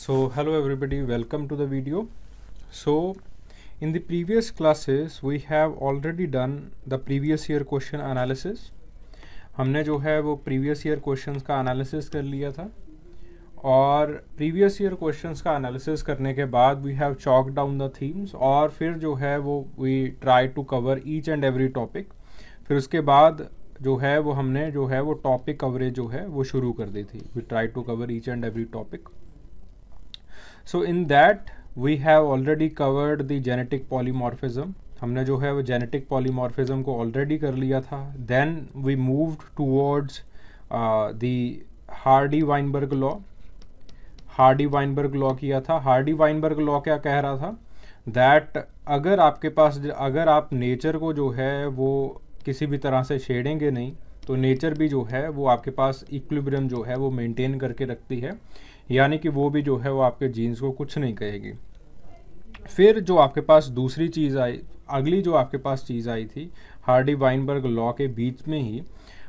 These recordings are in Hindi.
so hello everybody welcome to the video so in the previous classes we have already done the previous year question analysis हमने जो है वो previous year questions का analysis कर लिया था और previous year questions का analysis करने के बाद we have chalked down the themes और फिर जो है वो we try to cover each and every topic फिर उसके बाद जो है वो हमने जो है वो topic coverage जो है वो शुरू कर दी थी we try to cover each and every topic so in that we have already covered the genetic polymorphism हमने जो है वो जेनेटिक पॉलीमॉर्फिज्म को ऑलरेडी कर लिया था then we moved towards the Hardy Weinberg law Hardy Weinberg law किया था हार्डी वाइनबर्ग लॉ क्या कह रहा था दैट अगर आपके पास अगर आप नेचर को जो है वो किसी भी तरह से छेड़ेंगे नहीं तो नेचर भी जो है वो आपके पास इक्विलिब्रियम जो है वो मेंटेन करके रखती है यानी कि वो भी जो है वो आपके जीन्स को कुछ नहीं कहेगी फिर जो आपके पास दूसरी चीज़ आई अगली जो आपके पास चीज़ आई थी हार्डी वाइनबर्ग लॉ के बीच में ही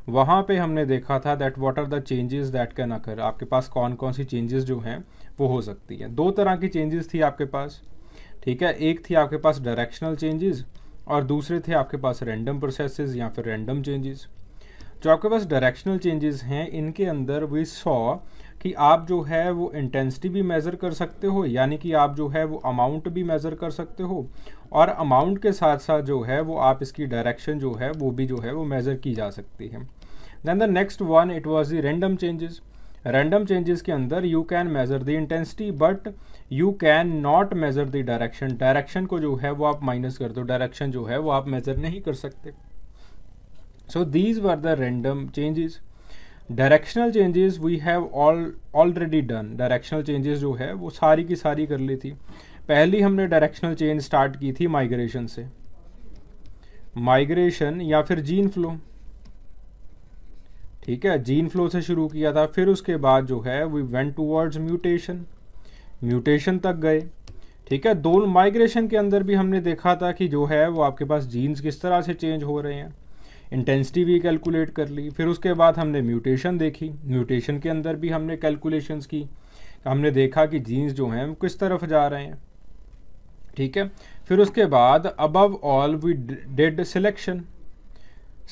वहाँ पे हमने देखा था that what are the changes that can occur आपके पास कौन कौन सी चेंजेस जो हैं वो हो सकती हैं दो तरह की चेंजेस थी आपके पास ठीक है एक थी आपके पास डायरेक्शनल चेंजेस और दूसरे थे आपके पास रैंडम प्रोसेसेस या फिर रैंडम चेंजेस जो आपके पास डायरेक्शनल चेंजेस हैं इनके अंदर वी सॉ कि आप जो है वो इंटेंसिटी भी मेज़र कर सकते हो यानी कि आप जो है वो अमाउंट भी मेज़र कर सकते हो और अमाउंट के साथ साथ जो है वो आप इसकी डायरेक्शन जो है वो भी जो है वो मेज़र की जा सकती है then the next one it was the random changes random changes के अंदर you can measure the intensity but you can not measure the direction direction को जो है वो आप माइनस कर दो डायरेक्शन जो है वो आप मेज़र नहीं कर सकते so these were the random changes directional changes we have all already done directional changes जो है वो सारी की सारी कर ली थी पहली हमने डायरेक्शनल चेंज स्टार्ट की थी माइग्रेशन से माइग्रेशन या फिर जीन फ्लो ठीक है जीन फ्लो से शुरू किया था फिर उसके बाद जो है we went towards mutation mutation तक गए ठीक है दोनों माइग्रेशन के अंदर भी हमने देखा था कि जो है वो आपके पास जीन्स किस तरह से चेंज हो रहे हैं इंटेंसिटी भी कैलकुलेट कर ली फिर उसके बाद हमने म्यूटेशन देखी म्यूटेशन के अंदर भी हमने कैलकुलेशंस की हमने देखा कि जीन्स जो हैं किस तरफ जा रहे हैं ठीक है फिर उसके बाद above all we did selection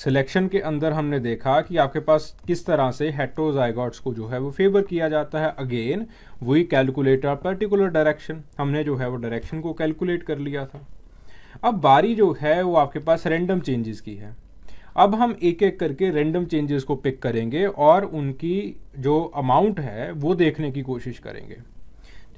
selection के अंदर हमने देखा कि आपके पास किस तरह से हेट्रोजाइगॉट्स को जो है वो फेवर किया जाता है अगेन वही कैलकुलेटर पर्टिकुलर डायरेक्शन हमने जो है वो डायरेक्शन को कैलकुलेट कर लिया था अब बारी जो है वो आपके पास रैंडम चेंजेस की है अब हम एक एक करके रेंडम चेंजेस को पिक करेंगे और उनकी जो अमाउंट है वो देखने की कोशिश करेंगे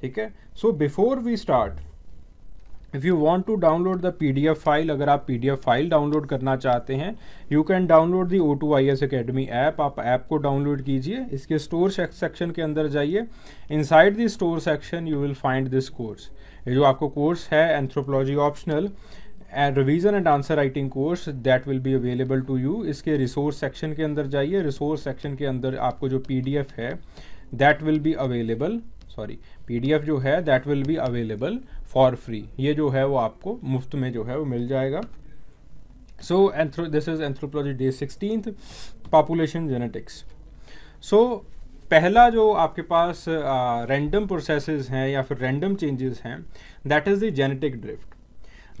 ठीक है so before we start if you want to download the P D F file अगर आप P D F file download करना चाहते हैं you can download the O two I S academy app आप ऐप को डाउनलोड कीजिए इसके स्टोर सेक्शन के अंदर जाइए inside the store section you will find this course ये जो आपको कोर्स है anthropology optional revision and answer writing course that will be available to you इसके रिसोर्स सेक्शन के अंदर जाइए रिसोर्स सेक्शन के अंदर आपको जो पीडीएफ है that will be available sorry PDF जो है that will be available for free ये जो है वो आपको मुफ्त में जो है वो मिल जाएगा so anthro this is anthropology day sixteen population genetics so पहला जो आपके पास रैंडम uh, प्रोसेसेस हैं या फिर रैंडम चेंजेस हैं that is the genetic drift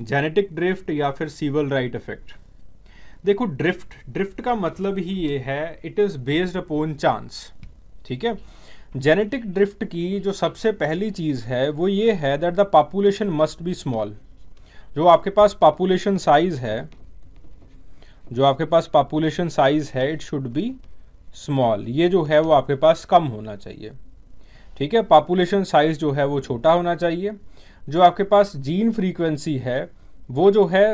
genetic drift या फिर सीवल राइट इफेक्ट देखो ड्रिफ्ट ड्रिफ्ट का मतलब ही ये है it is based upon chance ठीक है जेनेटिक ड्रिफ्ट की जो सबसे पहली चीज़ है वो ये है that the population must be small जो आपके पास पॉपुलेशन साइज है जो आपके पास पॉपुलेशन साइज है इट शुड बी स्मॉल ये जो है वो आपके पास कम होना चाहिए ठीक है पॉपुलेशन साइज जो है वो छोटा होना चाहिए जो आपके पास जीन फ्रीक्वेंसी है वो जो है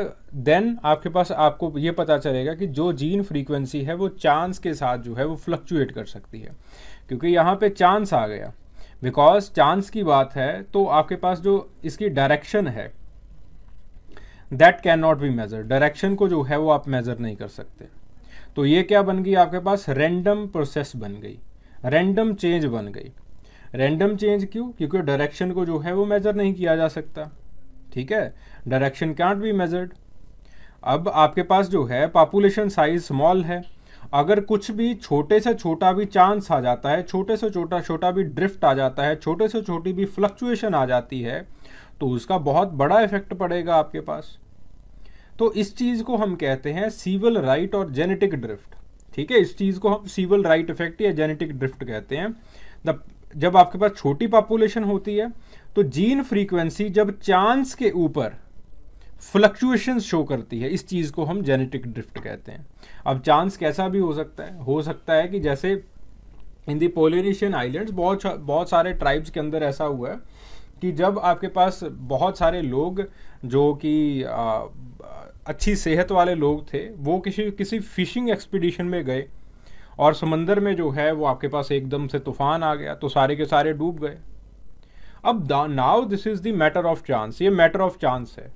देन आपके पास आपको ये पता चलेगा कि जो जीन फ्रीक्वेंसी है वो चांस के साथ जो है वो फ्लक्चुएट कर सकती है क्योंकि यहाँ पे चांस आ गया बिकॉज चांस की बात है तो आपके पास जो इसकी डायरेक्शन है that can not be major direction को जो है वो आप मेज़र नहीं कर सकते तो ये क्या बन गई आपके पास रेंडम प्रोसेस बन गई रेंडम चेंज बन गई रैंडम चेंज क्यों क्योंकि डायरेक्शन को जो है वो मेज़र नहीं किया जा सकता ठीक है डायरेक्शन कैंट बी मेजर्ड अब आपके पास जो है पॉपुलेशन साइज स्मॉल है अगर कुछ भी छोटे से छोटा भी चांस आ जाता है छोटे से छोटा छोटा भी ड्रिफ्ट आ जाता है छोटे से छोटी भी फ्लक्चुएशन आ जाती है तो उसका बहुत बड़ा इफेक्ट पड़ेगा आपके पास तो इस चीज़ को हम कहते हैं सीवल राइट और जेनेटिक ड्रिफ्ट ठीक है इस चीज़ को हम सीवल राइट इफेक्ट या जेनेटिक ड्रिफ्ट कहते हैं द जब आपके पास छोटी पॉपुलेशन होती है तो जीन फ्रीक्वेंसी जब चांस के ऊपर फ्लक्चुएशन शो करती है इस चीज़ को हम जेनेटिक ड्रिफ्ट कहते हैं अब चांस कैसा भी हो सकता है हो सकता है कि जैसे इन दी पोलिनेशियन आइलैंड्स बहुत बहुत सारे ट्राइब्स के अंदर ऐसा हुआ है कि जब आपके पास बहुत सारे लोग जो कि अच्छी सेहत वाले लोग थे वो किसी किसी फिशिंग एक्सपीडिशन में गए और समंदर में जो है वो आपके पास एकदम से तूफान आ गया तो सारे के सारे डूब गए अब now this is the matter of chance ये मैटर ऑफ चांस है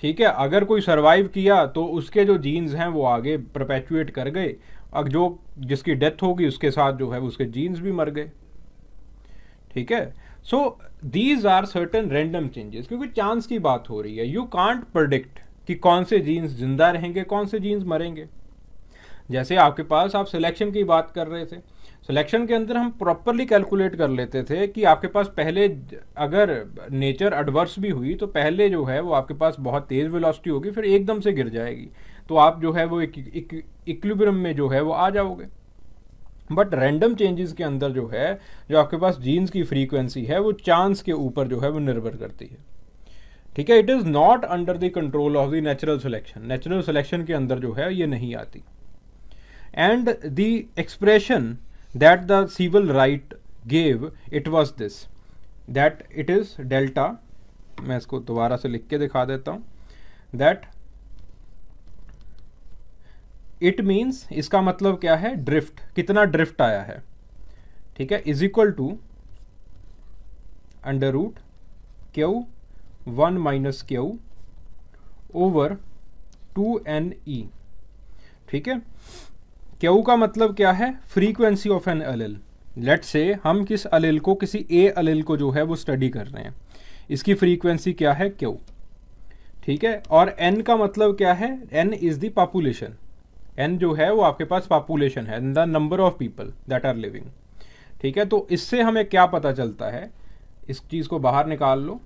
ठीक है अगर कोई सरवाइव किया तो उसके जो जीन्स हैं वो आगे प्रपैचुएट कर गए अब जो जिसकी डेथ होगी उसके साथ जो है उसके जीन्स भी मर गए ठीक है so these are certain random changes क्योंकि चांस की बात हो रही है यू कांट प्रडिक्ट कि कौन से जीन्स जिंदा रहेंगे कौन से जीन्स मरेंगे जैसे आपके पास आप सिलेक्शन की बात कर रहे थे सिलेक्शन के अंदर हम प्रॉपरली कैलकुलेट कर लेते थे कि आपके पास पहले अगर नेचर एडवर्स भी हुई तो पहले जो है वो आपके पास बहुत तेज़ वेलोसिटी होगी फिर एकदम से गिर जाएगी तो आप जो है वो इक्विब्रम में जो है वो आ जाओगे बट रैंडम चेंजेस के अंदर जो है जो आपके पास जीन्स की फ्रीक्वेंसी है वो चांस के ऊपर जो है वो निर्भर करती है ठीक है it is not under the control of the natural selection natural selection के अंदर जो है ये नहीं आती and the expression that the Sewall Wright gave it was this that it is delta मैं इसको दोबारा से लिख के दिखा देता हूँ दैट इट मीन्स इसका मतलब क्या है ड्रिफ्ट कितना ड्रिफ्ट आया है ठीक है is equal to under root q one minus Q over two N ई ठीक है क्यू का मतलब क्या है frequency of an allele let say हम किस अलिल को किसी ए अलिल को जो है वो स्टडी कर रहे हैं इसकी फ्रीक्वेंसी क्या है क्यू ठीक है और एन का मतलब क्या है N is the population N जो है वो आपके पास पॉपुलेशन है the number of people that are living ठीक है तो इससे हमें क्या पता चलता है इस चीज़ को बाहर निकाल लो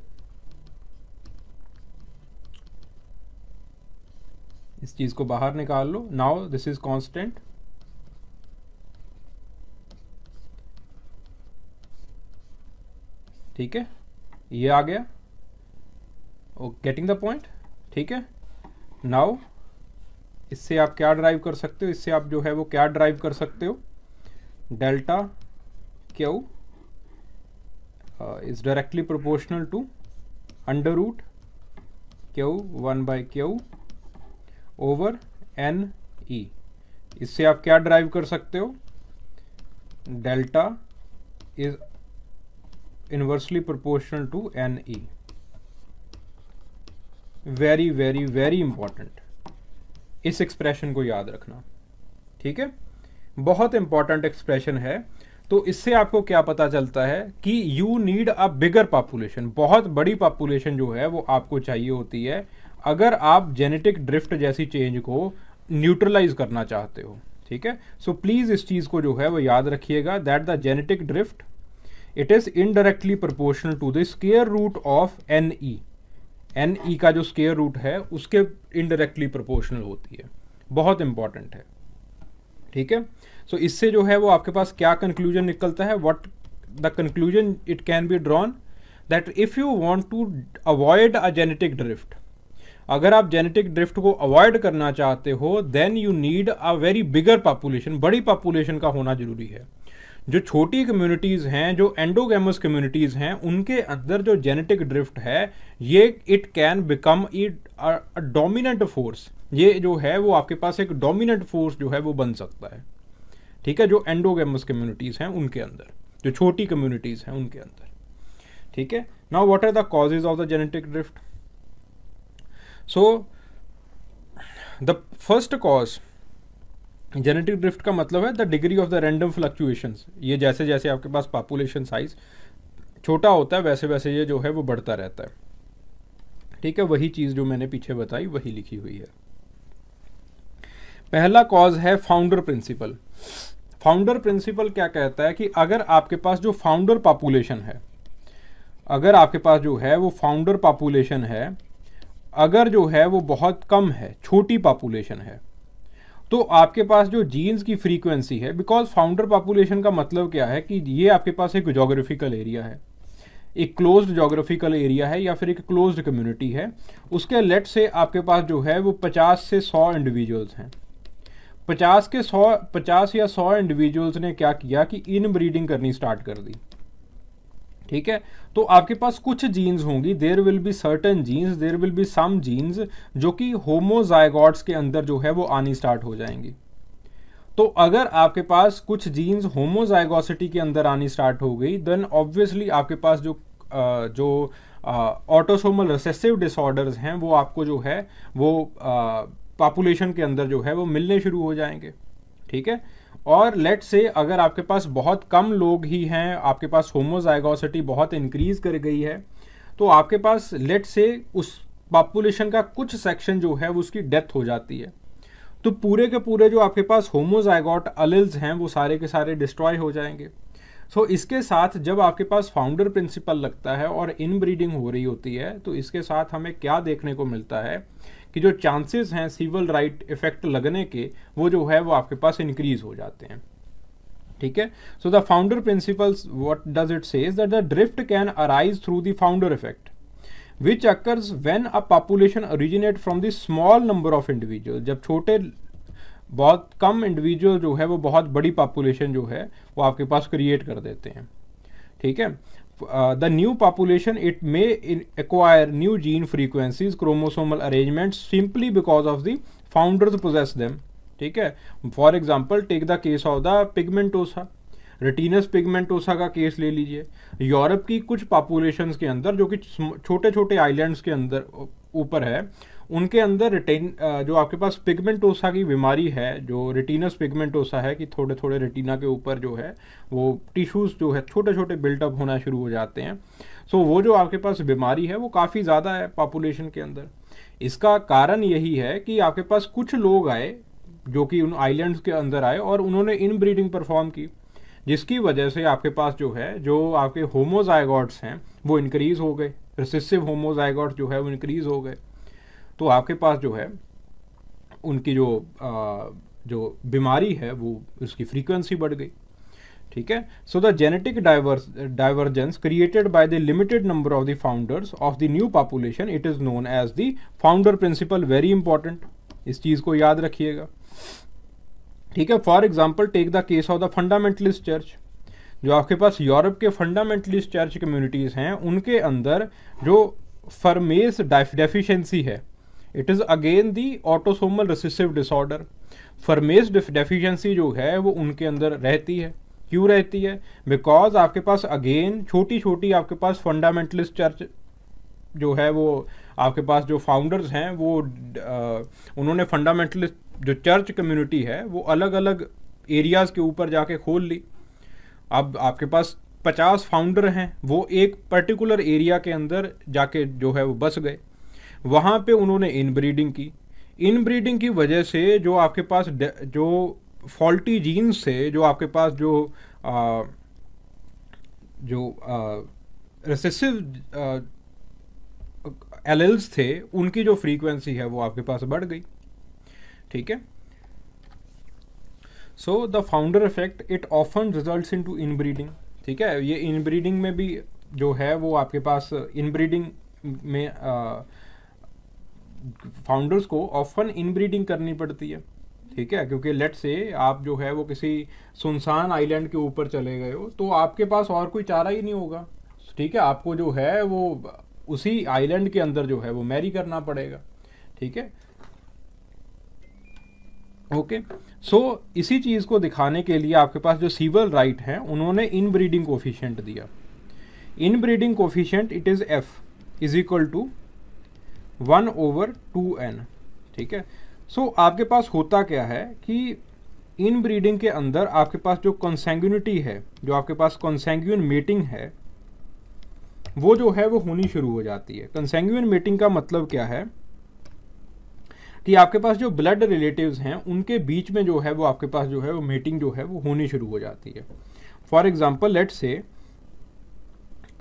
इस चीज़ को बाहर निकाल लो नाउ दिस इज कांस्टेंट ठीक है ये आ गया गेटिंग द पॉइंट ठीक है नाउ इससे आप क्या ड्राइव कर सकते हो इससे आप जो है वो क्या ड्राइव कर सकते हो delta q is directly proportional to under root q one by q over N e इससे आप क्या ड्राइव कर सकते हो delta is inversely proportional to N e very very very important इस एक्सप्रेशन को याद रखना ठीक है बहुत इंपॉर्टेंट एक्सप्रेशन है तो इससे आपको क्या पता चलता है कि you need a bigger population बहुत बड़ी पॉपुलेशन जो है वो आपको चाहिए होती है अगर आप जेनेटिक ड्रिफ्ट जैसी चेंज को न्यूट्रलाइज करना चाहते हो ठीक है सो so, प्लीज़ इस चीज़ को जो है वो याद रखिएगा that the genetic drift it is indirectly proportional to the square root of N e N e का जो स्केयर रूट है उसके इनडायरेक्टली प्रोपोर्शनल होती है बहुत इंपॉर्टेंट है ठीक है सो so, इससे जो है वो आपके पास क्या कंक्लूजन निकलता है what the conclusion it can be drawn that if you want to avoid a genetic drift अगर आप जेनेटिक ड्रिफ्ट को अवॉइड करना चाहते हो then you need a very bigger population बड़ी पॉपुलेशन का होना जरूरी है जो छोटी कम्युनिटीज़ हैं जो एंडोगेमस कम्युनिटीज़ हैं उनके अंदर जो जेनेटिक ड्रिफ्ट है ये it can become a dominant force ये जो है वो आपके पास एक डोमिनेंट फोर्स जो है वो बन सकता है ठीक है जो एंडोगेमस कम्युनिटीज़ हैं उनके अंदर जो छोटी कम्युनिटीज़ हैं उनके अंदर ठीक है now what are the causes of the genetic drift so the first cause genetic drift का मतलब है the degree of the random fluctuations ये जैसे जैसे आपके पास पॉपुलेशन साइज छोटा होता है वैसे वैसे ये जो है वो बढ़ता रहता है ठीक है वही चीज़ जो मैंने पीछे बताई वही लिखी हुई है पहला कॉज है फाउंडर प्रिंसिपल फाउंडर प्रिंसिपल क्या कहता है कि अगर आपके पास जो फाउंडर पॉपुलेशन है अगर आपके पास जो है वो फाउंडर पॉपुलेशन है अगर जो है वो बहुत कम है छोटी पॉपुलेशन है तो आपके पास जो जीन्स की फ्रीक्वेंसी है बिकॉज फाउंडर पॉपुलेशन का मतलब क्या है कि ये आपके पास एक जोग्राफिकल एरिया है एक क्लोज जोग्राफिकल एरिया है या फिर एक क्लोज कम्युनिटी है उसके लेट से आपके पास जो है वो पचास से सौ इंडिविजुअल्स हैं पचास के सौ पचास या सौ इंडिविजुअल्स ने क्या किया कि इन ब्रीडिंग करनी स्टार्ट कर दी ठीक है तो आपके पास कुछ जीन्स होंगी there will be certain genes there will be some genes जो कि होमोजाइगॉट्स के अंदर जो है वो आनी स्टार्ट हो जाएंगी तो अगर आपके पास कुछ जीन्स होमोजाइगोसिटी के अंदर आनी स्टार्ट हो गई देन ऑब्वियसली आपके पास जो आ, जो ऑटोसोमल रिसेसिव डिसऑर्डर्स हैं वो आपको जो है वो पॉपुलेशन के अंदर जो है वो मिलने शुरू हो जाएंगे ठीक है और लेट से अगर आपके पास बहुत कम लोग ही हैं आपके पास होमोजाइगोसिटी बहुत इंक्रीज कर गई है तो आपके पास लेट से उस पॉपुलेशन का कुछ सेक्शन जो है उसकी डेथ हो जाती है तो पूरे के पूरे जो आपके पास होमोजाइगोट अलिल्स हैं वो सारे के सारे डिस्ट्रॉय हो जाएंगे सो so, इसके साथ जब आपके पास फाउंडर प्रिंसिपल लगता है और इनब्रीडिंग हो रही होती है तो इसके साथ हमें क्या देखने को मिलता है कि जो चांसेस हैं सिविल राइट इफेक्ट लगने के वो जो है वो आपके पास इंक्रीज हो जाते हैं ठीक है so the founder principles what does it says that the drift can arise through the founder effect which occurs when a population originate from the small number of individual जब छोटे बहुत कम इंडिविजुअल जो है वो बहुत बड़ी पॉपुलेशन जो है वो आपके पास क्रिएट कर देते हैं ठीक है the new population it may in acquire new gene frequencies chromosomal arrangement simply because of the founders progress them ठीक है for example take the case of the pigmentosa retinitis pigmentosa का केस ले लीजिए यूरोप की कुछ पॉपुलेशन के अंदर जो कि छोटे छोटे आइलैंड्स के अंदर ऊपर है उनके अंदर रिटेन जो आपके पास पिगमेंटोसा की बीमारी है जो रिटिनस पिगमेंटोसा है कि थोड़े थोड़े रेटिना के ऊपर जो है वो टिश्यूज़ जो है छोटे छोटे बिल्टअप होना शुरू हो जाते हैं सो वो जो आपके पास बीमारी है वो काफ़ी ज़्यादा है पॉपुलेशन के अंदर इसका कारण यही है कि आपके पास कुछ लोग आए जो कि उन आइलैंड्स के अंदर आए और उन्होंने इन ब्रीडिंग परफॉर्म की जिसकी वजह से आपके पास जो है जो आपके होमोजाइगॉट्स हैं वो इंक्रीज़ हो गए रिसेसिव होमोजाइगॉट्स जो है वो इंक्रीज हो गए तो आपके पास जो है उनकी जो आ, जो बीमारी है वो उसकी फ्रीक्वेंसी बढ़ गई ठीक है so the genetic diverse divergence created by the limited number of the founders of the new population it is known as the founder principle very important इस चीज़ को याद रखिएगा ठीक है for example take the case of the fundamentalist church जो आपके पास यूरोप के फंडामेंटलिस्ट चर्च कम्युनिटीज़ हैं उनके अंदर जो फर्मेस डेफिशिएंसी है it is again the autosomal recessive disorder fumarase deficiency जो है वो उनके अंदर रहती है क्यों रहती है बिकॉज आपके पास अगेन छोटी छोटी आपके पास फंडामेंटलिस्ट चर्च जो है वो आपके पास जो फाउंडर्स हैं वो आ, उन्होंने फंडामेंटलिस्ट जो चर्च कम्युनिटी है वो अलग अलग एरियाज़ के ऊपर जाके खोल ली अब आपके पास पचास फाउंडर हैं वो एक पर्टिकुलर एरिया के अंदर जाके जो है वो बस गए वहाँ पे उन्होंने इनब्रीडिंग की इनब्रीडिंग की वजह से जो आपके पास जो फॉल्टी जीन्स थे जो आपके पास जो आ, जो रेसेसिव एलेल्स थे उनकी जो फ्रीक्वेंसी है वो आपके पास बढ़ गई ठीक है so the founder effect it often result into inbreeding ठीक है ये इनब्रीडिंग में भी जो है वो आपके पास इनब्रीडिंग में uh, फाउंडर्स को ऑफन इनब्रीडिंग करनी पड़ती है ठीक है क्योंकि लेट से आप जो है वो किसी सुनसान आइलैंड के ऊपर चले गए हो तो आपके पास और कोई चारा ही नहीं होगा ठीक है आपको जो है वो उसी आइलैंड के अंदर जो है वो मैरी करना पड़ेगा ठीक है ओके सो इसी चीज़ को दिखाने के लिए आपके पास जो सीवल राइट है उन्होंने इन ब्रीडिंग दिया inbreeding coefficient it is F is equal to one over two N ठीक है सो so, आपके पास होता क्या है कि इन ब्रीडिंग के अंदर आपके पास जो कंसेंग्यूनिटी है जो आपके पास कंसेंग्यून मेटिंग है वो जो है वो होनी शुरू हो जाती है कंसेंग्यून मेटिंग का मतलब क्या है कि आपके पास जो ब्लड रिलेटिव्स हैं उनके बीच में जो है वो आपके पास जो है वो मीटिंग जो है वो होनी शुरू हो जाती है for example let say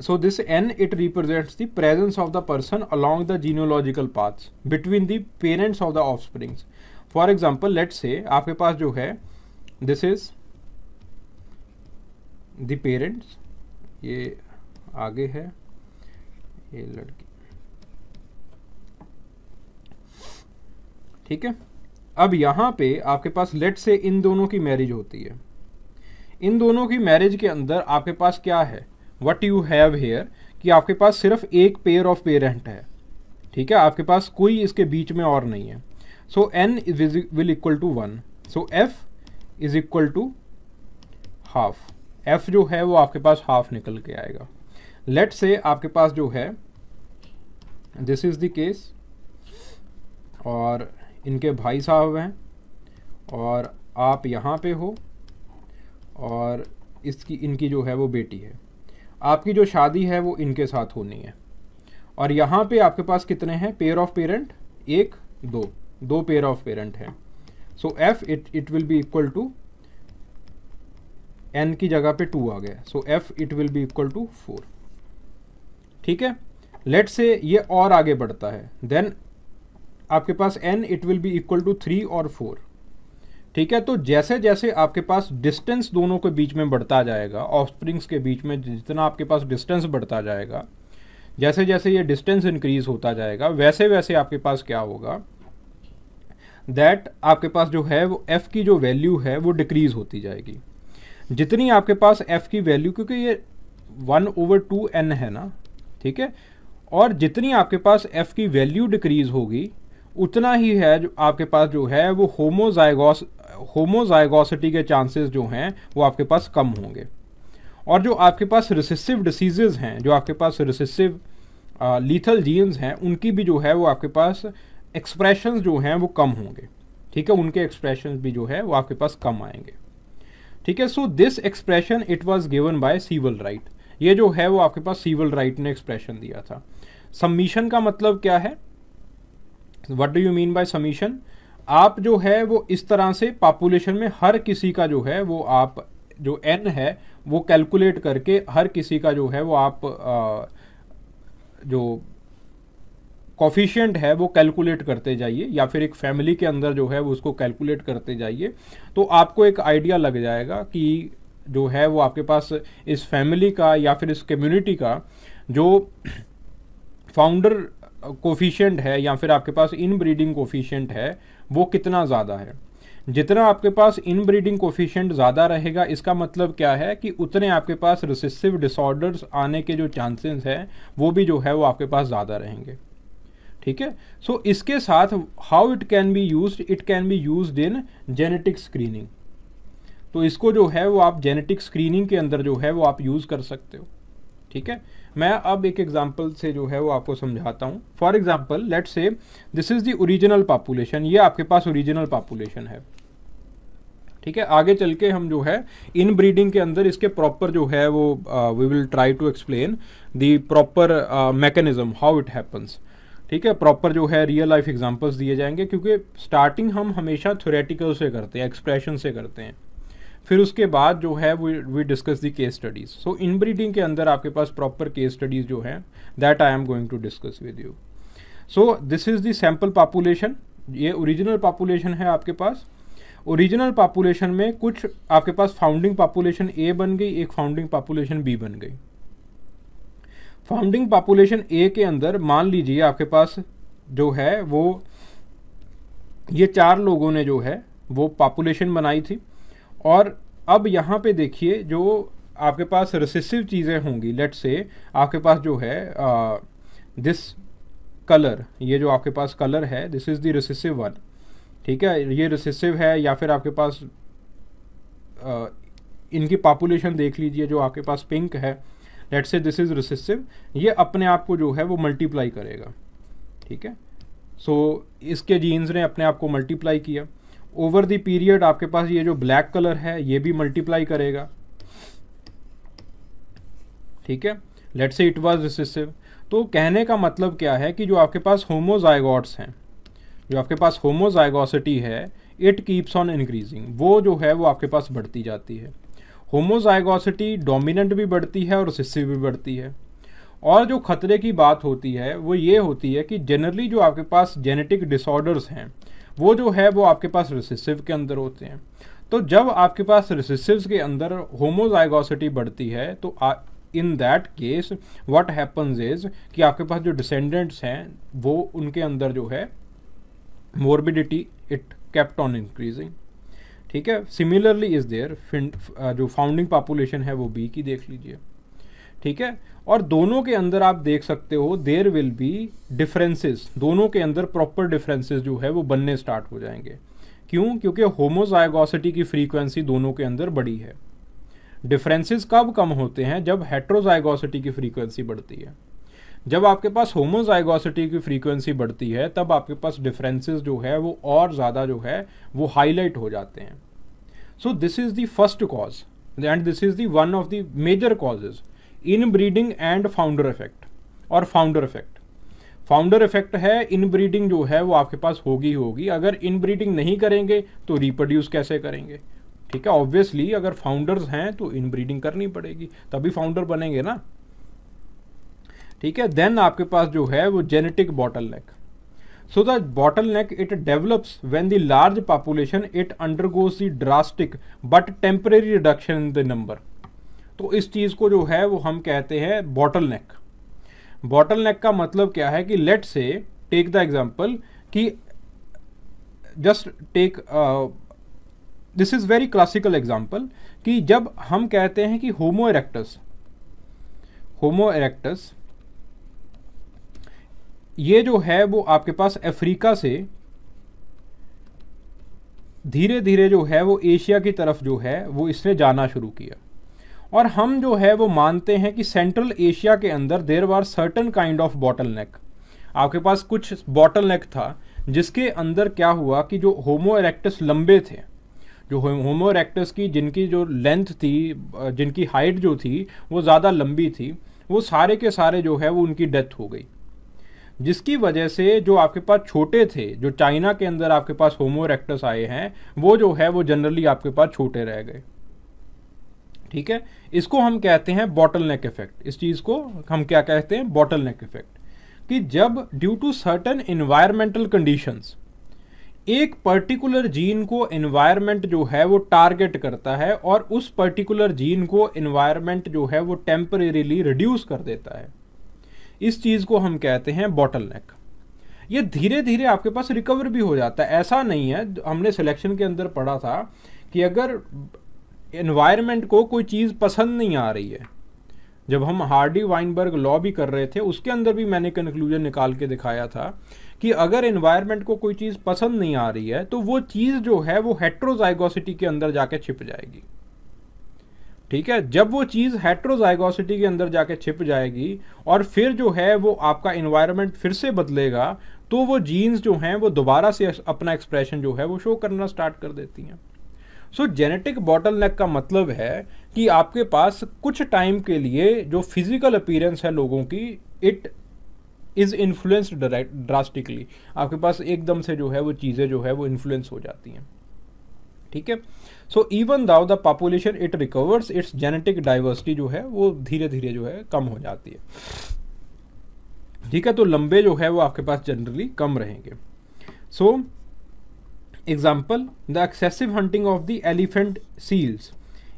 So this N, it represents the presence of the person along the genealogical paths between the parents of the offsprings. For example let say आपके पास जो है दिस इज द पेरेंट्स ये आगे है ये लड़की ठीक है अब यहाँ पे आपके पास लेट से इन दोनों की मैरिज होती है इन दोनों की मैरिज के अंदर आपके पास क्या है वट यू हैव हेयर कि आपके पास सिर्फ एक पेयर ऑफ पेरेंट है ठीक है आपके पास कोई इसके बीच में और नहीं है so N is will equal to one so F is equal to half F जो है वो आपके पास हाफ निकल के आएगा लेट से आपके पास जो है दिस इज़ द केस और इनके भाई साहब हैं और आप यहाँ पे हो और इसकी इनकी जो है वो बेटी है आपकी जो शादी है वो इनके साथ होनी है और यहाँ पे आपके पास कितने हैं पेयर ऑफ पेरेंट एक दो दो पेयर ऑफ पेरेंट हैं so F it it will be equal to N की जगह पे टू आ गया so F it will be equal to four ठीक है लेट से ये और आगे बढ़ता है देन आपके पास N it will be equal to three और फोर ठीक है तो जैसे जैसे आपके पास डिस्टेंस दोनों के बीच में बढ़ता जाएगा ऑफ के बीच में जितना आपके पास डिस्टेंस बढ़ता जाएगा जैसे जैसे ये डिस्टेंस इंक्रीज होता जाएगा वैसे वैसे आपके पास क्या होगा दैट आपके पास जो है वो एफ़ की जो वैल्यू है वो डिक्रीज़ होती जाएगी जितनी आपके पास एफ़ की वैल्यू क्योंकि ये वन ओवर टू एन है ना ठीक है और जितनी आपके पास एफ़ की वैल्यू डिक्रीज़ होगी उतना ही है जो आपके पास जो है वो होमोजाइगॉस होमोजाइगोसिटी के चांसेस जो हैं वो आपके पास कम होंगे और जो आपके पास रिसेसिव डिसीजेज हैं जो आपके पास रिसेसिव लीथल जीन्स हैं उनकी भी जो है वो आपके पास एक्सप्रेशन जो हैं वो कम होंगे ठीक है उनके एक्सप्रेशन भी जो है वो आपके पास कम आएंगे ठीक है so this expression it was given by Sewall Wright ये जो है वो आपके पास सीवल राइट ने एक्सप्रेशन दिया था सबमिशन का मतलब क्या है what do you mean by summation आप जो है वो इस तरह से पॉपुलेशन में हर किसी का जो है वो आप जो एन है वो कैलकुलेट करके हर किसी का जो है वो आप आ, जो कॉफिशियंट है वो कैलकुलेट करते जाइए या फिर एक फैमिली के अंदर जो है वो उसको कैलकुलेट करते जाइए तो आपको एक आइडिया लग जाएगा कि जो है वो आपके पास इस फैमिली का या फिर इस कम्युनिटी का जो फाउंडर कोफिशेंट है या फिर आपके पास इन ब्रीडिंग कोफिशेंट है वो कितना ज़्यादा है जितना आपके पास इन ब्रीडिंग कोफिशेंट ज़्यादा रहेगा इसका मतलब क्या है कि उतने आपके पास रिसेसिव डिसऑर्डर्स आने के जो चांसेस हैं वो भी जो है वो आपके पास ज़्यादा रहेंगे ठीक है सो so, इसके साथ how it can be use it can be use in genetic screening तो इसको जो है वो आप जेनेटिक स्क्रीनिंग के अंदर जो है वो आप यूज़ कर सकते हो ठीक है मैं अब एक एग्जाम्पल से जो है वो आपको समझाता हूँ for example let say this is the original population ये आपके पास ओरिजिनल पॉपुलेशन है ठीक है आगे चल के हम जो है इन ब्रीडिंग के अंदर इसके प्रॉपर जो है वो we will try to explain the proper mechanism how it happens ठीक है प्रॉपर जो है रियल लाइफ एग्जांपल्स दिए जाएंगे क्योंकि स्टार्टिंग हम हमेशा थ्योरेटिकल से करते हैं एक्सप्रेशन से करते हैं फिर उसके बाद जो है we we discuss the case studies so inbreeding के अंदर आपके पास प्रॉपर केस स्टडीज़ जो हैं that I am going to discuss with you so this is the sample population ये ओरिजिनल पॉपुलेशन है आपके पास ओरिजिनल पॉपुलेशन में कुछ आपके पास फाउंडिंग पॉपुलेशन ए बन गई एक फाउंडिंग पॉपुलेशन बी बन गई फाउंडिंग पॉपुलेशन ए के अंदर मान लीजिए आपके पास जो है वो ये चार लोगों ने जो है वो पॉपुलेशन बनाई थी और अब यहाँ पे देखिए जो आपके पास रिसेसिव चीज़ें होंगी लेट से आपके पास जो है दिस कलर ये जो आपके पास कलर है this is the recessive one ठीक है ये रिसेसिव है या फिर आपके पास आ, इनकी पॉपुलेशन देख लीजिए जो आपके पास पिंक है let say this is recessive ये अपने आप को जो है वो मल्टीप्लाई करेगा ठीक है सो so, इसके जीन्स ने अपने आप को मल्टीप्लाई किया ओवर द पीरियड आपके पास ये जो ब्लैक कलर है ये भी मल्टीप्लाई करेगा ठीक है लेट से इट वाज रिसेसिव तो कहने का मतलब क्या है कि जो आपके पास होमोजाइगॉट्स हैं जो आपके पास होमोजाइगोसिटी है इट कीप्स ऑन इंक्रीजिंग वो जो है वो आपके पास बढ़ती जाती है होमोजाइगोसिटी डोमिनेंट भी बढ़ती है और रिसेसिव भी बढ़ती है और जो खतरे की बात होती है वो ये होती है कि जनरली जो आपके पास जेनेटिक डिसऑर्डर्स हैं वो जो है वो आपके पास रिसेसिव के अंदर होते हैं तो जब आपके पास रिसेसिव के अंदर होमोजाइगोसिटी बढ़ती है तो in that case what happens is कि आपके पास जो डिसेंडेंट्स हैं वो उनके अंदर जो है morbidity it kept on increasing ठीक है सिमिलरली इज देयर जो फाउंडिंग पॉपुलेशन है वो बी की देख लीजिए ठीक है और दोनों के अंदर आप देख सकते हो देर विल बी डिफरेंसेस दोनों के अंदर प्रॉपर डिफरेंसेस जो है वो बनने स्टार्ट हो जाएंगे क्यों क्योंकि होमोजाइगोसिटी की फ्रीक्वेंसी दोनों के अंदर बड़ी है डिफरेंसेस कब कम होते हैं जब हेट्रोजाइगोसिटी की फ्रीक्वेंसी बढ़ती है जब आपके पास होमोजाइगोसिटी की फ्रीक्वेंसी बढ़ती है तब आपके पास डिफरेंसेस जो है वो और ज़्यादा जो है वो हाईलाइट हो जाते हैं so this is the first cause and this is the one of the major causes inbreeding and founder effect और फाउंडर इफेक्ट फाउंडर इफेक्ट है इन ब्रीडिंग जो है वो आपके पास होगी होगी अगर इन ब्रीडिंग नहीं करेंगे तो रिप्रोड्यूस कैसे करेंगे ठीक है ऑब्वियसली अगर फाउंडर्स हैं तो इन ब्रीडिंग करनी पड़ेगी तभी फाउंडर बनेंगे ना ठीक है देन आपके पास जो है वो genetic bottleneck so the neck it develops when the large population it undergoes the drastic but temporary reduction in the number तो इस चीज़ को जो है वो हम कहते हैं बॉटल नेक बॉटल नेक का मतलब क्या है कि let say take the example कि just take this is very classical example कि जब हम कहते हैं कि होमो एरेक्टस होमो एरेक्टस ये जो है वो आपके पास अफ्रीका से धीरे धीरे जो है वो एशिया की तरफ जो है वो इसने जाना शुरू किया और हम जो है वो मानते हैं कि सेंट्रल एशिया के अंदर there are certain kind of bottleneck आपके पास कुछ बॉटल नेक था जिसके अंदर क्या हुआ कि जो होमो इरेक्टस लंबे थे जो होमो इरेक्टस की जिनकी जो लेंथ थी जिनकी हाइट जो थी वो ज़्यादा लंबी थी वो सारे के सारे जो है वो उनकी डेथ हो गई जिसकी वजह से जो आपके पास छोटे थे जो चाइना के अंदर आपके पास होमो इरेक्टस आए हैं वो जो है वो जनरली आपके पास छोटे रह गए ठीक है इसको हम कहते हैं बॉटल नेक इफेक्ट इस चीज़ को हम क्या कहते हैं बॉटल नेक इफेक्ट कि जब due to certain environmental conditions एक पर्टिकुलर जीन को इन्वायरमेंट जो है वो टारगेट करता है और उस पर्टिकुलर जीन को इन्वायरमेंट जो है वो टेम्परेरीली रिड्यूस कर देता है इस चीज़ को हम कहते हैं बॉटल नेक ये धीरे धीरे आपके पास रिकवर भी हो जाता है ऐसा नहीं है हमने सिलेक्शन के अंदर पढ़ा था कि अगर इन्वायरमेंट को कोई चीज़ पसंद नहीं आ रही है जब हम हार्डी वाइनबर्ग लॉ भी कर रहे थे उसके अंदर भी मैंने कंक्लूजन निकाल के दिखाया था कि अगर इन्वायरमेंट को कोई चीज़ पसंद नहीं आ रही है तो वो चीज़ जो है वो हेट्रोजाइगोसिटी के अंदर जाके छिप जाएगी ठीक है जब वो चीज़ हेट्रोजाइगोसिटी के अंदर जाके छिप जाएगी और फिर जो है वो आपका इन्वायरमेंट फिर से बदलेगा तो वो जीन्स जो हैं वो दोबारा से अपना एक्सप्रेशन जो है वो शो करना स्टार्ट कर देती हैं सो जेनेटिक बॉटल नेक का मतलब है कि आपके पास कुछ टाइम के लिए जो फिजिकल अपीयरेंस है लोगों की इट इज़ इन्फ्लुएंस्ड ड्रास्टिकली आपके पास एकदम से जो है वो चीज़ें जो है वो इन्फ्लुएंस हो जाती हैं ठीक है so even though the population it recovers its genetic diversity जो है वो धीरे धीरे जो है कम हो जाती है ठीक है तो लंबे जो है वो आपके पास जनरली कम रहेंगे सो so, Example, the excessive hunting of the elephant seals.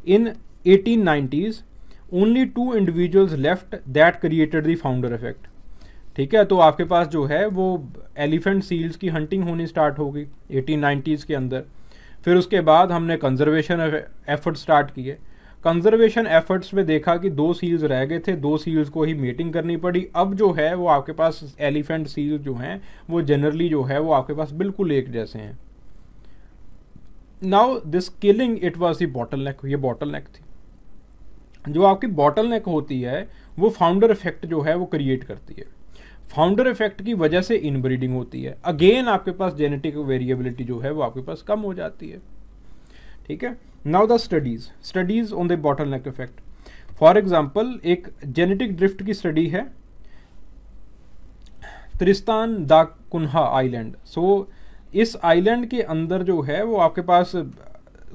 In 1890s, only two individuals left that created the founder effect. ठीक है तो आपके पास जो है वो एलिफेंट सील्स की हंटिंग होनी स्टार्ट हो गई 1890s के अंदर फिर उसके बाद हमने कंजर्वेशन एफर्ट स्टार्ट किए कंजर्वेशन एफर्ट्स में देखा कि दो सील्स रह गए थे दो सील्स को ही मीटिंग करनी पड़ी अब जो है वो आपके पास एलिफेंट सील जो हैं वो जनरली जो है वो आपके पास बिल्कुल एक जैसे हैं now this killing it was the bottleneck ये बॉटल नेक थी जो आपकी बॉटल नेक होती है वो फाउंडर इफेक्ट जो है वो क्रिएट करती है फाउंडर इफेक्ट की वजह से इनब्रीडिंग होती है अगेन आपके पास जेनेटिक वेरिएबिलिटी जो है वो आपके पास कम हो जाती है ठीक है now the studies studies on the bottleneck effect for example एक जेनेटिक ड्रिफ्ट की स्टडी है Tristan da Cunha island so so, इस आइलैंड के अंदर जो है वो आपके पास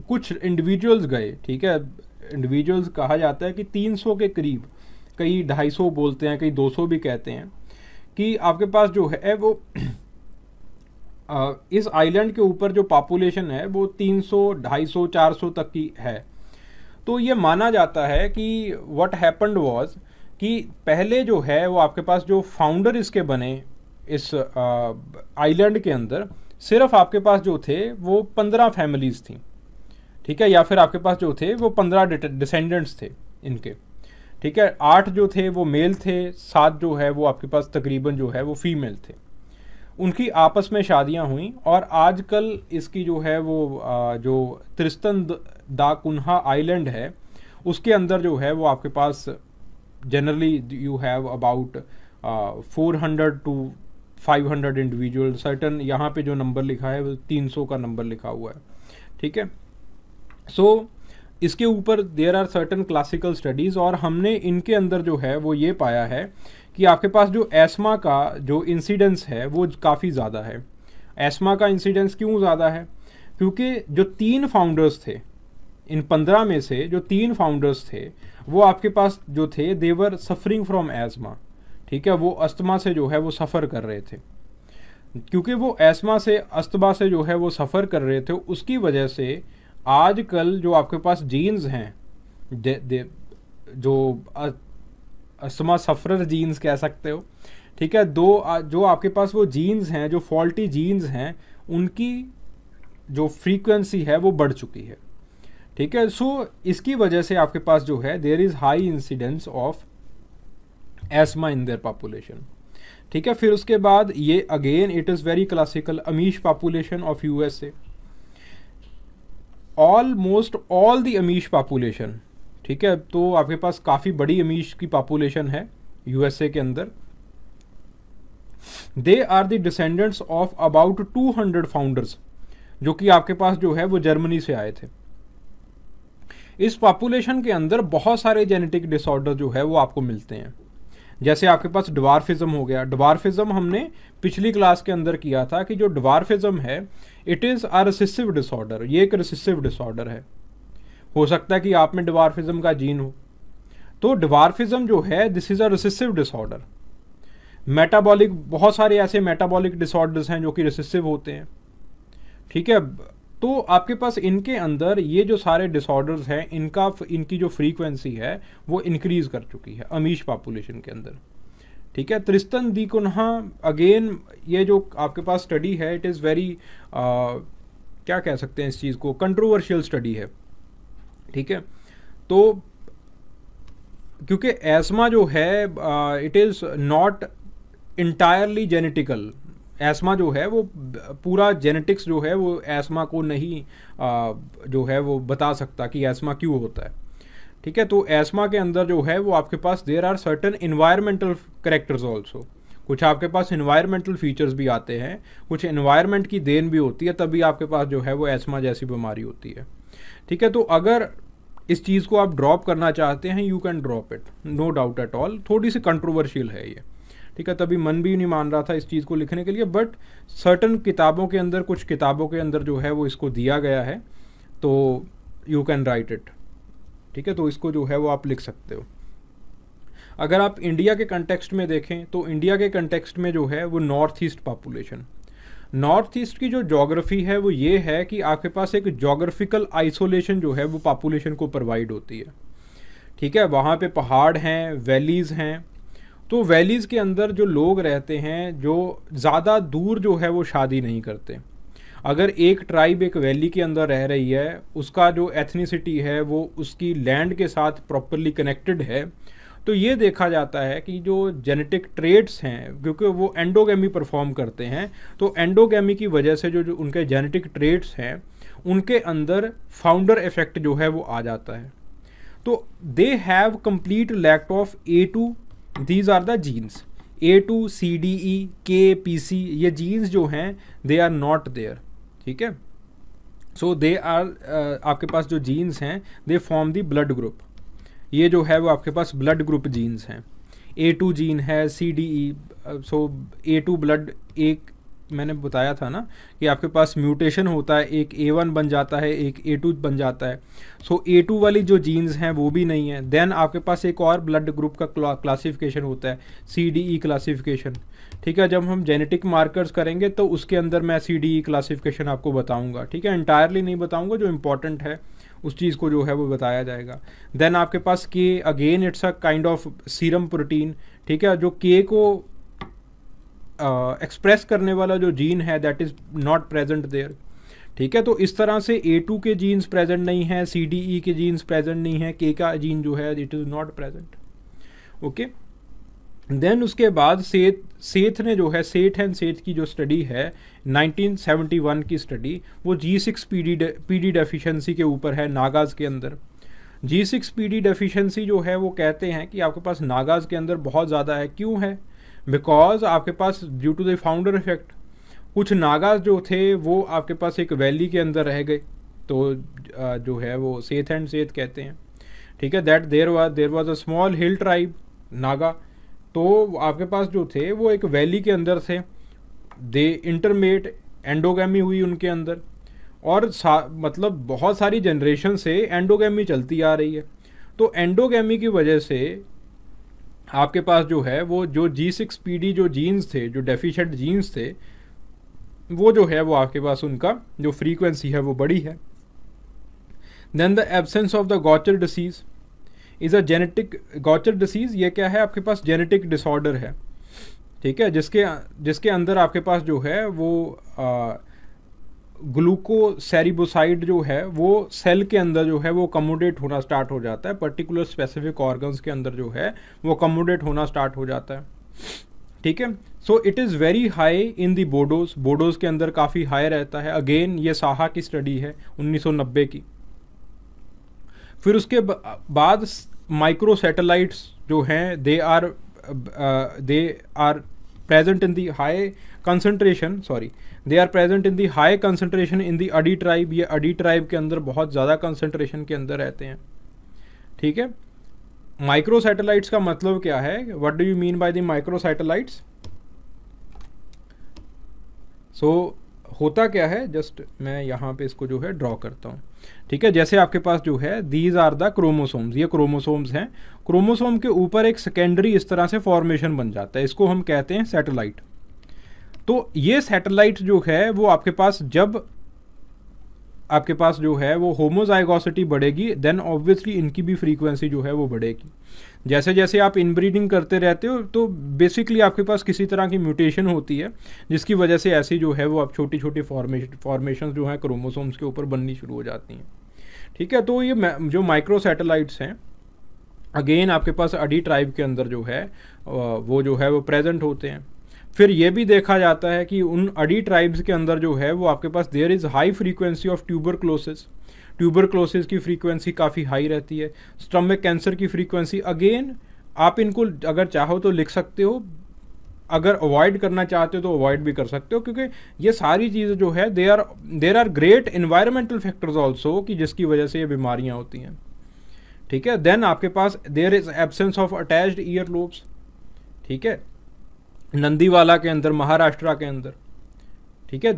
कुछ इंडिविजुअल्स गए ठीक है इंडिविजुअल्स कहा जाता है कि 300 के करीब कई 250 बोलते हैं कई 200 भी कहते हैं कि आपके पास जो है वो आ, इस आइलैंड के ऊपर जो पॉपुलेशन है वो 300 250 400 तक की है तो ये माना जाता है कि व्हाट हैपन्ड वाज कि पहले जो है वो आपके पास जो फाउंडर इसके बने इस आइलैंड के अंदर सिर्फ आपके पास जो थे वो पंद्रह फैमिलीज़ थी ठीक है या फिर आपके पास जो थे वो पंद्रह डिसेंडेंट्स थे इनके ठीक है आठ जो थे वो मेल थे सात जो है वो आपके पास तकरीबन जो है वो फीमेल थे उनकी आपस में शादियां हुई और आजकल इसकी जो है वो जो त्रिस्तन दा कुन्हा आइलैंड है उसके अंदर जो है वो आपके पास generally you have about four hundred to 500 individual certain यहाँ पे जो नंबर लिखा है वो 300 का नंबर लिखा हुआ है ठीक है सो so, इसके ऊपर there are certain classical studies और हमने इनके अंदर जो है वो ये पाया है कि आपके पास जो एस्मा का जो इंसिडेंस है वो काफ़ी ज़्यादा है एस्मा का इंसिडेंस क्यों ज़्यादा है क्योंकि जो तीन फाउंडर्स थे इन पंद्रह में से जो तीन फाउंडर्स थे वो आपके पास जो थे देवर सफरिंग फ्रॉम एस्मा ठीक है वो अस्थमा से जो है वो सफ़र कर रहे थे क्योंकि वो एस्मा से अस्थमा से जो है वो सफ़र कर रहे थे उसकी वजह से आजकल जो आपके पास जीन्स हैं दे, दे, जो अस्थमा सफ़र जीन्स कह सकते हो ठीक है दो जो आपके पास वो जीन्स हैं जो फॉल्टी जीन्स हैं उनकी जो फ्रीक्वेंसी है वो बढ़ चुकी है ठीक है सो so, इसकी वजह से आपके पास जो है there is high incidence of asthma in their population ठीक है फिर उसके बाद ये again it is very classical Amish population of USA almost all the Amish population ठीक है तो आपके पास काफ़ी बड़ी अमीश की पॉपुलेशन है यूएसए के अंदर they are the descendants of about 200 founders जो कि आपके पास जो है वो जर्मनी से आए थे इस पॉपुलेशन के अंदर बहुत सारे जेनेटिक डिसऑर्डर जो है वो आपको मिलते हैं जैसे आपके पास डवारफिज्म हो गया डवार्फिज़म हमने पिछली क्लास के अंदर किया था कि जो डवार्फिज़म है it is a recessive disorder ये एक रिसिसिव डिसऑर्डर है हो सकता है कि आप में डवार्फिज़म का जीन हो तो डवार्फिज़म जो है this is a recessive disorder metabolic बहुत सारे ऐसे मेटाबॉलिक डिसऑर्डर्स हैं जो कि रिसिसिव होते हैं ठीक है तो आपके पास इनके अंदर ये जो सारे डिसऑर्डर्स हैं इनका इनकी जो फ्रीक्वेंसी है वो इंक्रीज कर चुकी है अमीश पॉपुलेशन के अंदर ठीक है त्रिस्तन दी कुन्हा अगेन ये जो आपके पास स्टडी है इट इज़ वेरी क्या कह सकते हैं इस चीज़ को कंट्रोवर्शियल स्टडी है ठीक है तो क्योंकि एस्मा जो है it is not entirely genetical asthma जो है वो पूरा जेनेटिक्स जो है वो एस्मा को नहीं आ, जो है वो बता सकता कि एस्मा क्यों होता है ठीक है तो एस्मा के अंदर जो है वो आपके पास there are certain environmental characters also कुछ आपके पास इन्वायरमेंटल फीचर्स भी आते हैं कुछ इन्वायरमेंट की देन भी होती है तभी आपके पास जो है वो एस्मा जैसी बीमारी होती है ठीक है तो अगर इस चीज़ को आप ड्रॉप करना चाहते हैं you can drop it no doubt at all थोड़ी सी कंट्रोवर्शियल है ये ठीक है तभी मन भी नहीं मान रहा था इस चीज़ को लिखने के लिए बट सर्टन किताबों के अंदर कुछ किताबों के अंदर जो है वो इसको दिया गया है तो यू कैन राइट इट ठीक है तो इसको जो है वो आप लिख सकते हो अगर आप इंडिया के कंटेक्स्ट में देखें तो इंडिया के कंटेक्स्ट में जो है वो north east population north east की जो जोग्राफी है वो ये है कि आपके पास एक जोग्राफिकल आइसोलेशन जो है वो पॉपुलेशन को प्रोवाइड होती है ठीक है वहाँ पे पहाड़ हैं वैलीज़ हैं तो वैलीज़ के अंदर जो लोग रहते हैं जो ज़्यादा दूर जो है वो शादी नहीं करते अगर एक ट्राइब एक वैली के अंदर रह रही है उसका जो एथनिसिटी है वो उसकी लैंड के साथ प्रॉपरली कनेक्टेड है तो ये देखा जाता है कि जो जेनेटिक ट्रेट्स हैं क्योंकि वो एंडोगेमी परफॉर्म करते हैं तो एंडोगेमी की वजह से जो, जो उनके जेनेटिक ट्रेट्स हैं उनके अंदर फाउंडर इफेक्ट जो है वो आ जाता है तो they have complete lack of A two these are the genes A two C D E K P सी ये जीन्स जो हैं दे आर नॉट देयर ठीक है सो दे आर आपके पास जो जीन्स हैं they form the blood group ये जो है वो आपके पास ब्लड ग्रुप जीन्स हैं ए टू जीन है C D E so A two blood एक मैंने बताया था ना कि आपके पास म्यूटेशन होता है एक ए वन बन जाता है एक ए टू बन जाता है सो ए टू वाली जो जीन्स हैं वो भी नहीं है देन आपके पास एक और ब्लड ग्रुप का क्लासिफिकेशन होता है सी डी ई क्लासिफिकेशन ठीक है जब हम जेनेटिक मार्कर्स करेंगे तो उसके अंदर मैं सी डी ई क्लासिफिकेशन आपको बताऊँगा ठीक है इंटायरली नहीं बताऊँगा जो इंपॉर्टेंट है उस चीज़ को जो है वो बताया जाएगा देन आपके पास के again it's a kind of serum protein ठीक है जो के को एक्सप्रेस करने वाला जो जीन है that is not present there ठीक है तो इस तरह से ए टू के जीन्स प्रेजेंट नहीं है सी डी ई के जीन्स प्रेजेंट नहीं है के का जीन जो है it is not present okay then उसके बाद सेठ सेठ ने जो है सेठ एंड सेठ की जो स्टडी है 1971 की स्टडी वो G six P D deficiency के ऊपर है नागाज़ के अंदर G six P D deficiency जो है वो कहते हैं कि आपके पास नागाज़ के अंदर बहुत ज़्यादा है क्यों है बिकॉज आपके पास due to the founder effect कुछ नागा जो थे वो आपके पास एक वैली के अंदर रह गए तो जो है वो सेथ एंड सेथ कहते हैं ठीक है that there was there was a small hill tribe Naga तो आपके पास जो थे वो एक वैली के अंदर थे दे इंटरमेट एंडोगैमी हुई उनके अंदर और मतलब बहुत सारी जनरेशन से एंडोगैमी चलती आ रही है तो एंडोगैमी की वजह से आपके पास जो है वो जो जी सिक्स पी डी जो जीन्स थे जो डेफिशेंट जीन्स थे वो जो है वो आपके पास उनका जो फ्रीक्वेंसी है वो बड़ी है then the absence of the Gaucher disease is a genetic Gaucher disease ये क्या है आपके पास जेनेटिक डिसऑर्डर है ठीक है जिसके जिसके अंदर आपके पास जो है वो ग्लूकोसेरिबोसाइड जो है वो सेल के अंदर जो है वो कमोडेट होना स्टार्ट हो जाता है पर्टिकुलर स्पेसिफिक ऑर्गन्स के अंदर जो है वो अकोमोडेट होना स्टार्ट हो जाता है ठीक है so it is very high in the Bodos Bodos के अंदर काफ़ी हाई रहता है अगेन ये साहा की स्टडी है 1990 की फिर उसके बाद माइक्रो सैटेलाइट्स जो हैं they are they are present in the high concentration sorry they are present in the high concentration in the अडी tribe ये अडी tribe के अंदर बहुत ज़्यादा concentration के अंदर रहते हैं ठीक है माइक्रो सैटेलाइट्स का मतलब क्या है what do you mean by the micro satellites so होता क्या है जस्ट मैं यहाँ पे इसको जो है ड्रॉ करता हूँ ठीक है जैसे आपके पास जो है दीज आर द क्रोमोसोम्स ये क्रोमोसोम्स हैं क्रोमोसोम के ऊपर एक सेकेंडरी इस तरह से फॉर्मेशन बन जाता है इसको हम कहते हैं सैटेलाइट तो ये सैटेलाइट जो है वो आपके पास जब आपके पास जो है वो होमोजाइगोसिटी बढ़ेगी देन ऑब्वियसली इनकी भी फ्रीक्वेंसी जो है वो बढ़ेगी जैसे जैसे आप इनब्रीडिंग करते रहते हो तो बेसिकली आपके पास किसी तरह की म्यूटेशन होती है जिसकी वजह से ऐसी जो है वो आप छोटी छोटी फॉर्मेश फॉर्मेशन जो हैं क्रोमोसोम्स के ऊपर बननी शुरू हो जाती हैं ठीक है तो ये जो माइक्रो सैटेलाइट्स हैं अगेन आपके पास अडी ट्राइब के अंदर जो है वो जो है वो प्रेजेंट होते हैं फिर ये भी देखा जाता है कि उन अडी ट्राइब्स के अंदर जो है वो आपके पास there is high frequency of tuberculosis tuberculosis की फ्रीक्वेंसी काफ़ी हाई रहती है स्टमक कैंसर की फ्रीक्वेंसी अगेन आप इनको अगर चाहो तो लिख सकते हो अगर अवॉइड करना चाहते हो तो अवॉइड भी कर सकते हो क्योंकि ये सारी चीज़ें जो है they are there are great environmental factors also कि जिसकी वजह से ये बीमारियाँ होती हैं ठीक है देन आपके पास there is absence of attached ear lobes ठीक है नंदीवाला के अंदर महाराष्ट्र के अंदर ठीक है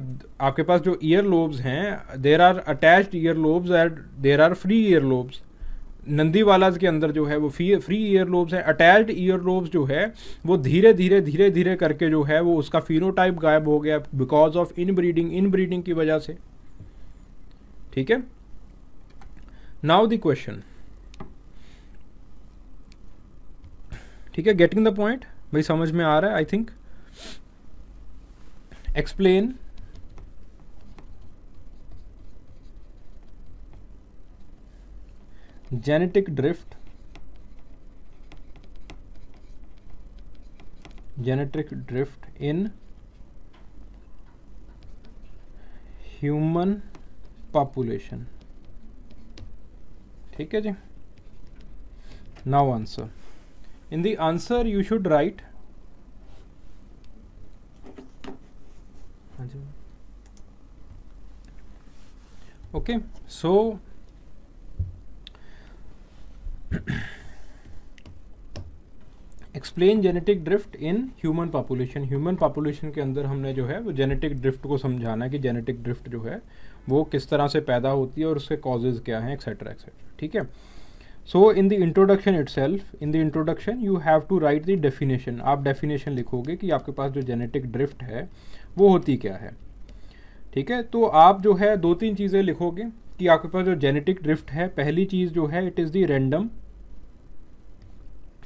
आपके पास जो ईयर लोब्स हैं there are attached ear lobes and there are free ear lobes Nandiwalas के अंदर जो है वो फ्री फ्री ईयर लोब्स हैं अटैच्ड ईयर लोब्स जो है वो धीरे धीरे धीरे धीरे करके जो है वो उसका फिनोटाइप गायब हो गया because of inbreeding inbreeding की वजह से ठीक है नाउ द क्वेश्चन ठीक है गेटिंग द पॉइंट भाई समझ में आ रहा है I think explain genetic drift genetic drift in human population ठीक है जी now answer in the answer you should write okay so explain genetic drift in human population human population के अंदर हमने जो है वो जेनेटिक ड्रिफ्ट को समझाना है कि जेनेटिक ड्रिफ्ट जो है वो किस तरह से पैदा होती है और उसके कॉजेज़ क्या हैं एक्सेट्रा एक्सेट्रा ठीक है so in the introduction itself in the introduction you have to write the definition आप डेफिनेशन लिखोगे कि आपके पास जो जेनेटिक ड्रिफ्ट है वो होती क्या है ठीक है तो आप जो है दो तीन चीज़ें लिखोगे कि आपके पास जो जेनेटिक ड्रिफ्ट है पहली चीज़ जो है it is the random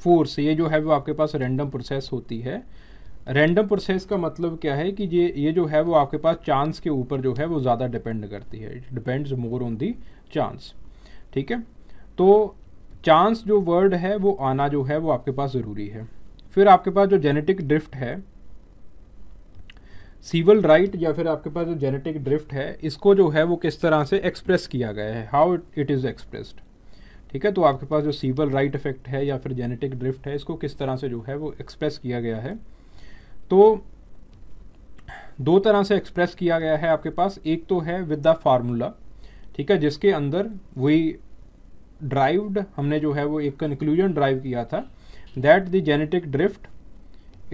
force ये जो है वो आपके पास रैंडम प्रोसेस होती है रैंडम प्रोसेस का मतलब क्या है कि ये ये जो है वो आपके पास चांस के ऊपर जो है वो ज़्यादा डिपेंड करती है it depends more on the chance ठीक है तो चांस जो वर्ड है वो आना जो है वो आपके पास ज़रूरी है फिर आपके पास जो जेनेटिक ड्रिफ्ट है सिविल राइट right या फिर आपके पास जो जेनेटिक ड्रिफ्ट है इसको जो है वो किस तरह से एक्सप्रेस किया गया है हाउ इट इज़ एक्सप्रेस्ड ठीक है तो आपके पास जो सीवल राइट इफेक्ट है या फिर जेनेटिक ड्रिफ्ट है इसको किस तरह से जो है वो एक्सप्रेस किया गया है तो दो तरह से एक्सप्रेस किया गया है आपके पास एक तो है विद द फार्मूला ठीक है जिसके अंदर वही ड्राइव्ड हमने जो है वो एक कंक्लूजन ड्राइव किया था that the genetic drift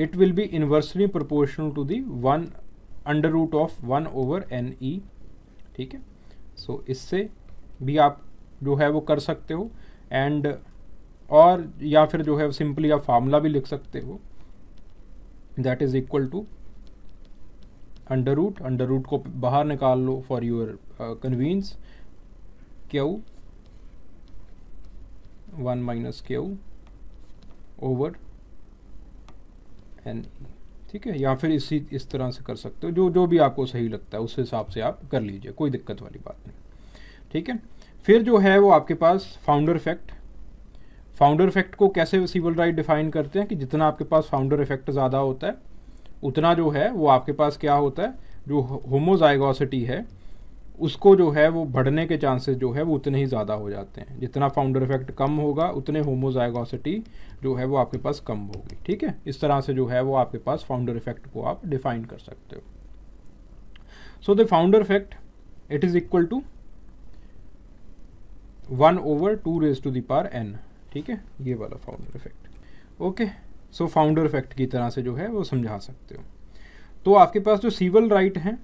it will be inversely proportional to the one under root of one over N ई ठीक है सो इससे भी आप जो है वो कर सकते हो एंड और या फिर जो है सिंपली आप फार्मूला भी लिख सकते हो that is equal to under root under root को बाहर निकाल लो for your convenience Q one minus Q over N ठीक है या फिर इसी इस तरह से कर सकते हो जो जो भी आपको सही लगता है उस हिसाब से आप कर लीजिए कोई दिक्कत वाली बात नहीं ठीक है फिर जो है वो आपके पास फाउंडर इफेक्ट फाउंडर इफेक्ट को कैसे सिविल राइट डिफाइन करते हैं कि जितना आपके पास फाउंडर इफेक्ट ज़्यादा होता है उतना जो है वो आपके पास क्या होता है जो होमोजाइगोसिटी है उसको जो है वो बढ़ने के चांसेस जो है वो उतने ही ज़्यादा हो जाते हैं जितना फाउंडर इफेक्ट कम होगा उतने होमोजाइगोसिटी जो है वो आपके पास कम होगी ठीक है इस तरह से जो है वो आपके पास फाउंडर इफेक्ट को आप डिफाइन कर सकते हो so the founder effect it is equal to one over two raise to the power n ठीक है ये वाला founder effect okay so founder effect की तरह से जो है वो समझा सकते हो तो आपके पास जो सिविल राइट हैं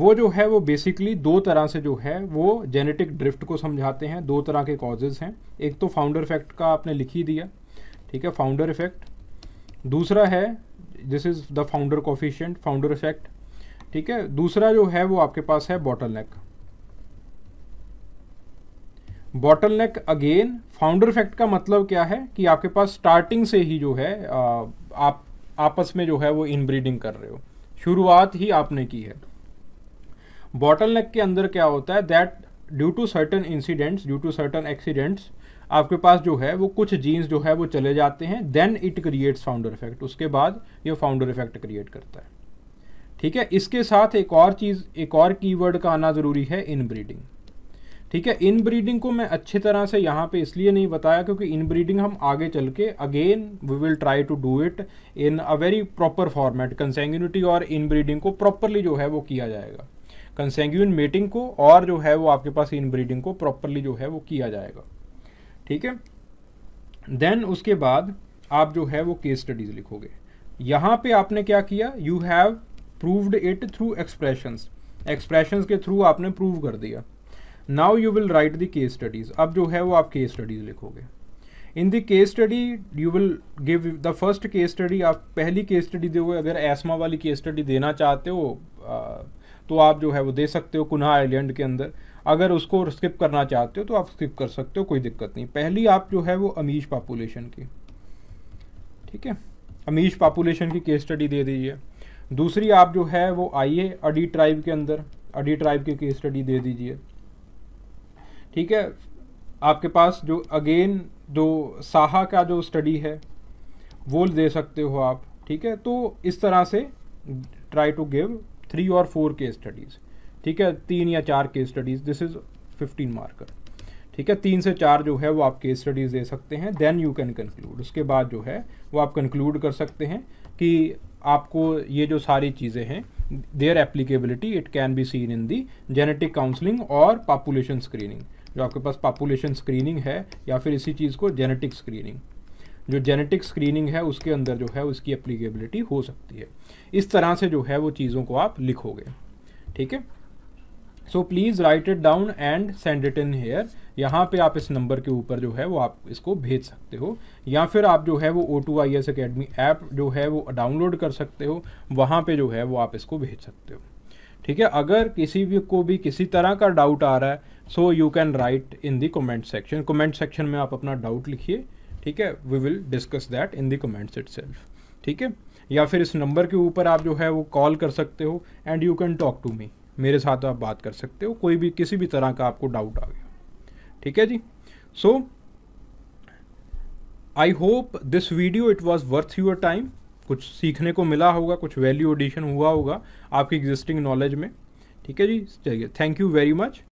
वो जो है वो बेसिकली दो तरह से जो है वो जेनेटिक ड्रिफ्ट को समझाते हैं दो तरह के कॉजेज़ हैं एक तो फाउंडर इफेक्ट का आपने लिख ही दिया ठीक है फाउंडर इफेक्ट दूसरा है this is the founder coefficient founder effect ठीक है दूसरा जो है वो आपके पास है bottleneck bottleneck again founder effect का मतलब क्या है कि आपके पास स्टार्टिंग से ही जो है आप आपस में जो है वो इनब्रीडिंग कर रहे हो शुरुआत ही आपने की है बॉटल नेक के अंदर क्या होता है that due to certain incidents due to certain accidents आपके पास जो है वो कुछ जीन्स जो है वो चले जाते हैं then it creates founder effect उसके बाद ये फाउंडर इफेक्ट क्रिएट करता है ठीक है इसके साथ एक और चीज़ एक और कीवर्ड का आना ज़रूरी है इनब्रीडिंग ठीक है इन ब्रीडिंग को मैं अच्छे तरह से यहाँ पे इसलिए नहीं बताया क्योंकि इन ब्रीडिंग हम आगे चल के again we will try to do it in a very proper format consanguinity और इन ब्रीडिंग को प्रॉपरली जो है वो किया जाएगा कंसेंग्यून मेटिंग को और जो है वो आपके पास इन ब्रीडिंग को प्रॉपरली जो है वो किया जाएगा ठीक है देन उसके बाद आप जो है वो केस स्टडीज लिखोगे यहाँ पे आपने क्या किया you have proved it through expressions expressions के थ्रू आपने प्रूव कर दिया now you will write the case studies अब जो है वो आप केस स्टडीज़ लिखोगे in the case study you will give the first case study आप पहली केस स्टडी दोगे अगर एस्मा वाली केस स्टडी देना चाहते हो तो आप जो है वो दे सकते हो कुन्हा आइलैंड के अंदर अगर उसको स्किप करना चाहते हो तो आप स्किप कर सकते हो कोई दिक्कत नहीं पहली आप जो है वो अमीश पॉपुलेशन की ठीक है अमीश पॉपुलेशन की केस स्टडी दे दीजिए दूसरी आप जो है वो आइए अडी ट्राइब के अंदर अडी ट्राइब की केस स्टडी दे दीजिए ठीक है आपके पास जो अगेन जो साहा का जो स्टडी है वो दे सकते हो आप ठीक है तो इस तरह से ट्राई टू गिव थ्री और फोर के स्टडीज़ ठीक है तीन या चार case studies this is fifteen marker ठीक है तीन से चार जो है वो आप केस स्टडीज़ दे सकते हैं देन यू कैन कंक्लूड उसके बाद जो है वो आप कंक्लूड कर सकते हैं कि आपको ये जो सारी चीज़ें हैं their applicability it can be seen in the genetic counselling और पॉपुलेशन स्क्रीनिंग जो आपके पास पॉपुलेशन स्क्रीनिंग है या फिर इसी चीज़ को जेनेटिक स्क्रीनिंग जो जेनेटिक स्क्रीनिंग है उसके अंदर जो है उसकी अप्लीकेबिलिटी हो सकती है इस तरह से जो है वो चीज़ों को आप लिखोगे ठीक है so please write it down and send it in here यहाँ पे आप इस नंबर के ऊपर जो है वो आप इसको भेज सकते हो या फिर आप जो है वो O two I S academy app जो है वो डाउनलोड कर सकते हो वहाँ पे जो है वो आप इसको भेज सकते हो ठीक है अगर किसी भी को भी किसी तरह का डाउट आ रहा है so you can write in the comment section comment section में आप अपना डाउट लिखिए ठीक है we will discuss that in the comments it ठीक है या फिर इस नंबर के ऊपर आप जो है वो कॉल कर सकते हो and you can talk to me मेरे साथ आप बात कर सकते हो कोई भी किसी भी तरह का आपको डाउट आ गया ठीक है जी so I hope this video it was worth your time कुछ सीखने को मिला होगा कुछ वैल्यू एडिशन हुआ होगा आपकी एग्जिस्टिंग नॉलेज में ठीक है जी चलिए थैंक यू वेरी मच